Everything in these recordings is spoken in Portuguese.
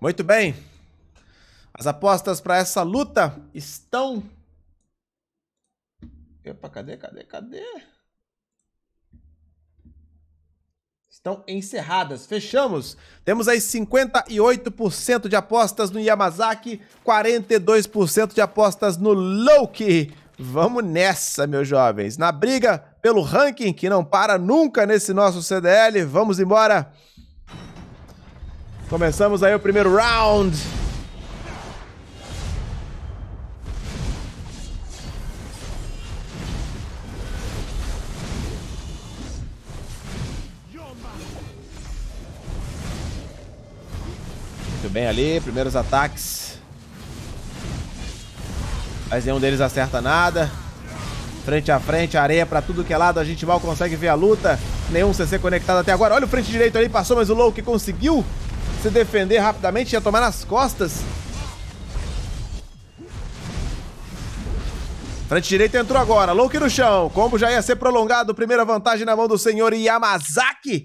Muito bem. As apostas para essa luta estão. Epa, cadê, cadê, cadê? Estão encerradas. Fechamos. Temos aí 58% de apostas no Yamazaki, 42% de apostas no Loki. Vamos nessa, meus jovens. Na briga pelo ranking que não para nunca nesse nosso CDL. Vamos embora. Começamos aí o primeiro round. Muito bem ali, primeiros ataques. Mas nenhum deles acerta nada. Frente a frente, areia pra tudo que é lado. A gente mal consegue ver a luta. Nenhum CC conectado até agora. Olha o frente direito ali, passou, mas o Low que conseguiu se defender rapidamente, ia tomar nas costas. Frente direita entrou agora, Loki no chão. Combo já ia ser prolongado, primeira vantagem na mão do senhor Yamazaki.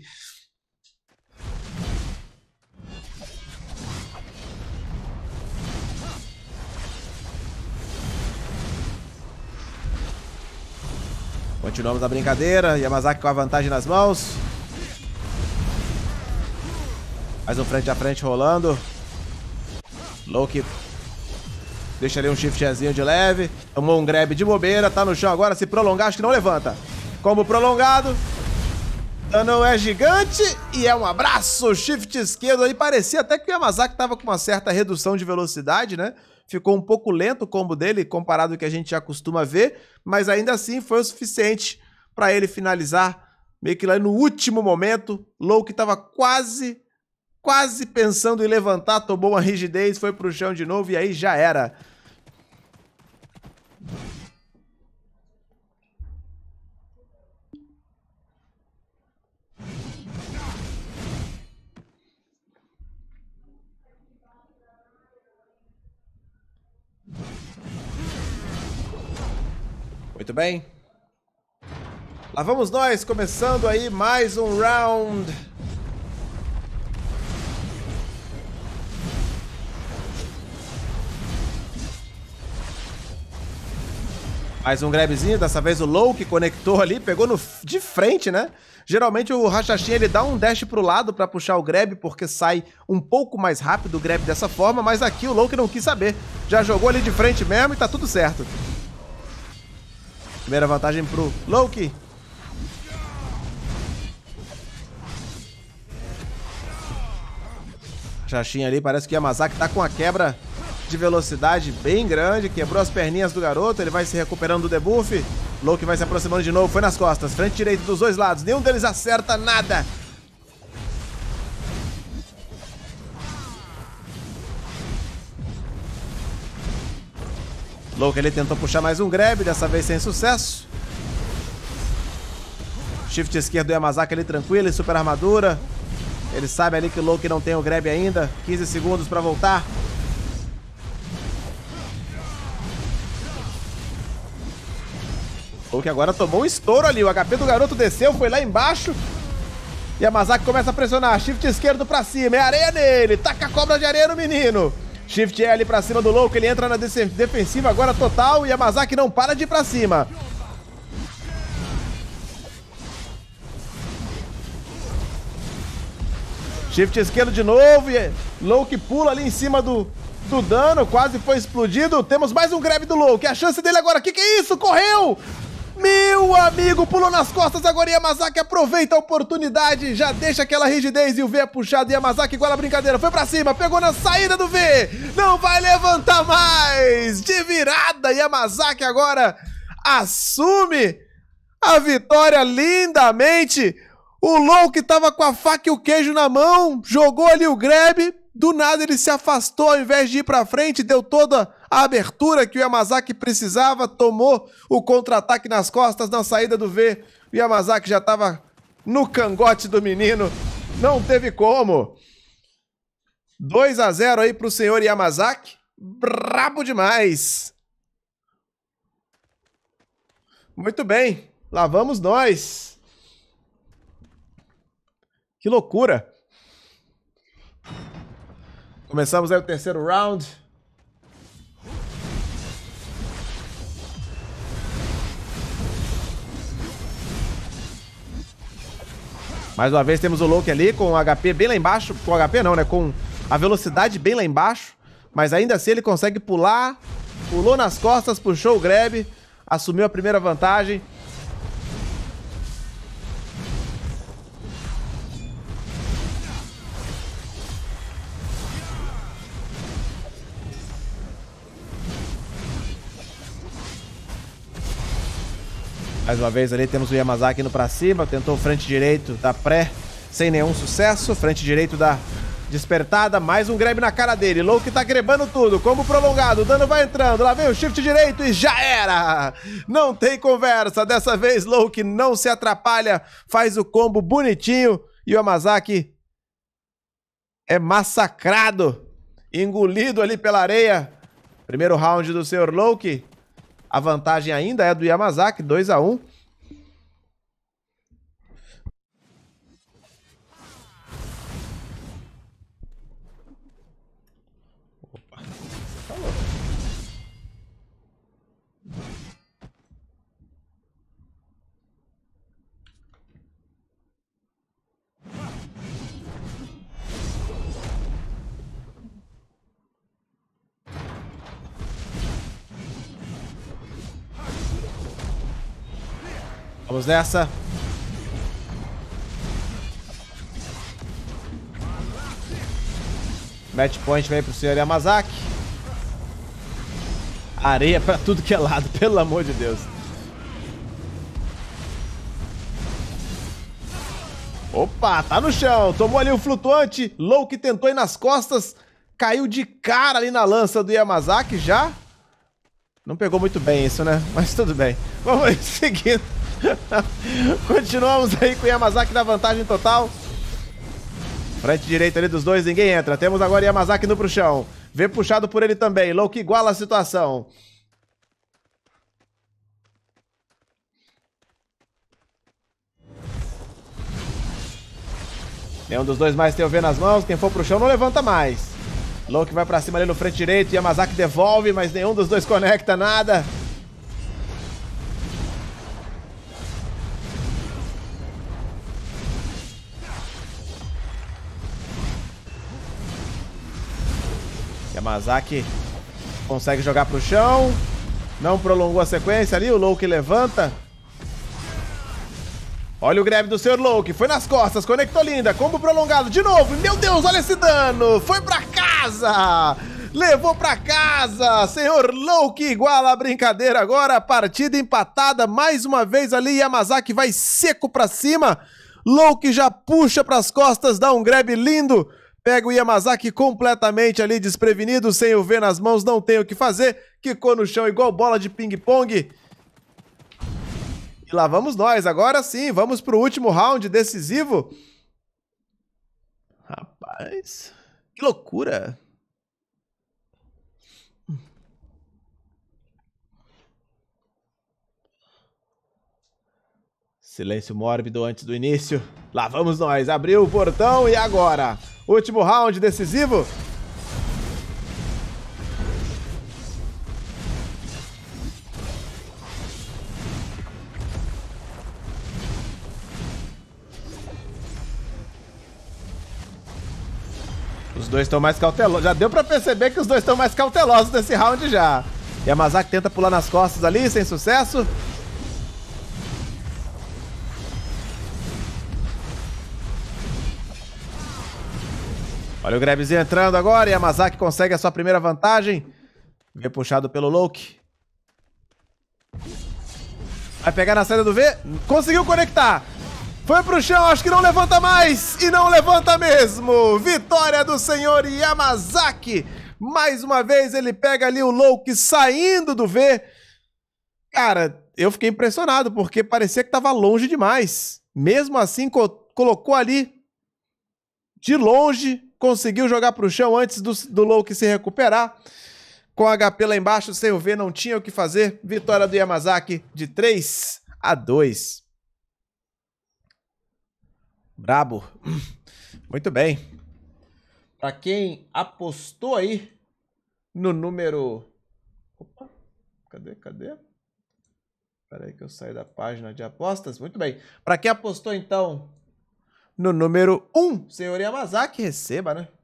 Continuamos a brincadeira, Yamazaki com a vantagem nas mãos. Mais um frente a frente rolando. Loki deixa ali um shiftzinho de leve. Tomou um grab de bobeira, tá no chão agora. Se prolongar, acho que não levanta. Combo prolongado. Dano é gigante e é um abraço. Shift esquerdo aí. Parecia até que o Yamazaki tava com uma certa redução de velocidade, né? Ficou um pouco lento o combo dele, comparado ao que a gente já costuma ver. Mas ainda assim foi o suficiente para ele finalizar meio que lá no último momento. Low que tava quase quase pensando em levantar, tomou uma rigidez, foi pro chão de novo e aí já era. Muito bem. Lá vamos nós, começando aí mais um round. Mais um grabzinho, dessa vez o low que conectou ali, pegou no, de frente, né? Geralmente o Rachachin ele dá um dash pro lado para puxar o grab, porque sai um pouco mais rápido o grab dessa forma, mas aqui o low que não quis saber. Já jogou ali de frente mesmo e tá tudo certo. Primeira vantagem pro Loki. Rachachin ali, parece que Yamazaki tá com a quebra de velocidade bem grande, quebrou as perninhas do garoto, ele vai se recuperando do debuff. Loki vai se aproximando de novo, foi nas costas, frente direita dos dois lados, nenhum deles acerta nada. Louco, ele tentou puxar mais um grab, dessa vez sem sucesso. Shift esquerdo do Yamazaki ali tranquilo, super armadura. Ele sabe ali que o Loki não tem o grab ainda. 15 segundos para voltar. Ou que agora tomou um estouro ali. O HP do garoto desceu, foi lá embaixo. E a Masaki começa a pressionar. Shift esquerdo pra cima. É areia nele. Taca a cobra de areia no menino. Shift L pra cima do louco. Ele entra na defensiva agora total. E a Masaki não para de ir pra cima. Shift esquerdo de novo. E é Loki pula ali em cima do, do dano. Quase foi explodido. Temos mais um grab do Loki. A chance dele agora. Que que é isso? Correu! Meu amigo, pulou nas costas agora Yamazaki aproveita a oportunidade, já deixa aquela rigidez e o V é puxado. Yamazaki igual a brincadeira, foi pra cima, pegou na saída do V, não vai levantar mais. De virada, Yamazaki agora assume a vitória lindamente. O Lou que tava com a faca e o queijo na mão, jogou ali o grab, do nada ele se afastou ao invés de ir pra frente, deu toda a abertura que o Yamazaki precisava, tomou o contra-ataque nas costas na saída do V. O Yamazaki já estava no cangote do menino, não teve como. 2 a 0 aí para o senhor Yamazaki, brabo demais. Muito bem, lá vamos nós. Que loucura. Começamos aí o terceiro round. Mais uma vez temos o Loki ali com o HP bem lá embaixo. Com o HP não, né? Com a velocidade bem lá embaixo. Mas ainda assim ele consegue pular. Pulou nas costas, puxou o grab. Assumiu a primeira vantagem. Mais uma vez ali temos o Yamazaki indo pra cima, tentou o frente direito da pré, sem nenhum sucesso. Frente direito da despertada, mais um grab na cara dele. Loki tá grebando tudo, combo prolongado, o dano vai entrando, lá vem o shift direito e já era! Não tem conversa, dessa vez Loki não se atrapalha, faz o combo bonitinho e o Yamazaki é massacrado, engolido ali pela areia. Primeiro round do Sr. Loki, a vantagem ainda é do Yamazaki, 2 a 1 Vamos nessa. Match point vem pro senhor Yamazaki. Areia pra tudo que é lado, pelo amor de Deus. Opa, tá no chão. Tomou ali o flutuante. Low que tentou ir nas costas. Caiu de cara ali na lança do Yamazaki já. Não pegou muito bem isso, né? Mas tudo bem. Vamos seguindo. Continuamos aí com o Yamazaki na vantagem total. Frente direita ali dos dois, ninguém entra. Temos agora Yamazaki no pro chão. Vê puxado por ele também. Loki iguala a situação. Nenhum dos dois mais tem o V nas mãos. Quem for pro chão não levanta mais. Loki vai pra cima ali no frente direito. Yamazaki devolve, mas nenhum dos dois conecta nada. Yamazaki consegue jogar pro chão. Não prolongou a sequência ali. O Loki levanta. Olha o grab do Sr. Loki. Foi nas costas. Conectou linda. Combo prolongado de novo. Meu Deus, olha esse dano. Foi pra casa. Levou pra casa. Senhor Loki iguala a brincadeira agora. Partida empatada. Mais uma vez ali. Yamazaki vai seco pra cima. Loki já puxa pras costas. Dá um grab lindo. Pega o Yamazaki completamente ali desprevenido, sem o ver nas mãos, não tem o que fazer. Quicou no chão igual bola de ping-pong. E lá vamos nós, agora sim, vamos pro último round decisivo. Rapaz, que loucura. Silêncio mórbido antes do início. Lá vamos nós. Abriu o portão e agora? Último round decisivo. Os dois estão mais cautelosos. Já deu pra perceber que os dois estão mais cautelosos nesse round já. Yamazaki tenta pular nas costas ali, sem sucesso. Olha o Grebs entrando agora. Yamazaki consegue a sua primeira vantagem. V puxado pelo Loki. Vai pegar na saída do V. Conseguiu conectar. Foi pro chão, acho que não levanta mais. E não levanta mesmo. Vitória do senhor Yamazaki. Mais uma vez ele pega ali o Loki saindo do V. Cara, eu fiquei impressionado porque parecia que tava longe demais. Mesmo assim, co colocou ali de longe conseguiu jogar para o chão antes do, do Loki se recuperar. Com HP lá embaixo, sem o V, não tinha o que fazer. Vitória do Yamazaki de 3 a 2. Brabo. Muito bem. Para quem apostou aí no número. Opa, cadê, cadê? Espera aí que eu saí da página de apostas. Muito bem. Para quem apostou então no número 1, um, senhor Yamazaki. Receba, né?